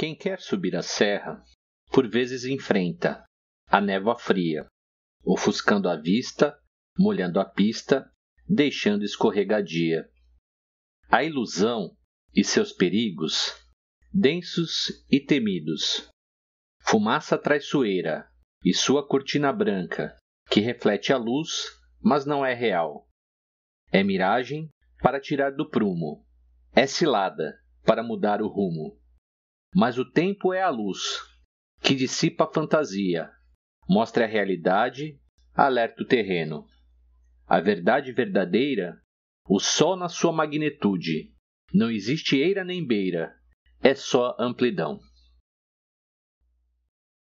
Quem quer subir a serra, por vezes enfrenta a névoa fria, ofuscando a vista, molhando a pista, deixando escorregadia. A ilusão e seus perigos, densos e temidos. Fumaça traiçoeira e sua cortina branca, que reflete a luz, mas não é real. É miragem para tirar do prumo, é cilada para mudar o rumo. Mas o tempo é a luz, que dissipa a fantasia, mostra a realidade, alerta o terreno. A verdade verdadeira, o sol na sua magnitude, não existe eira nem beira, é só amplidão.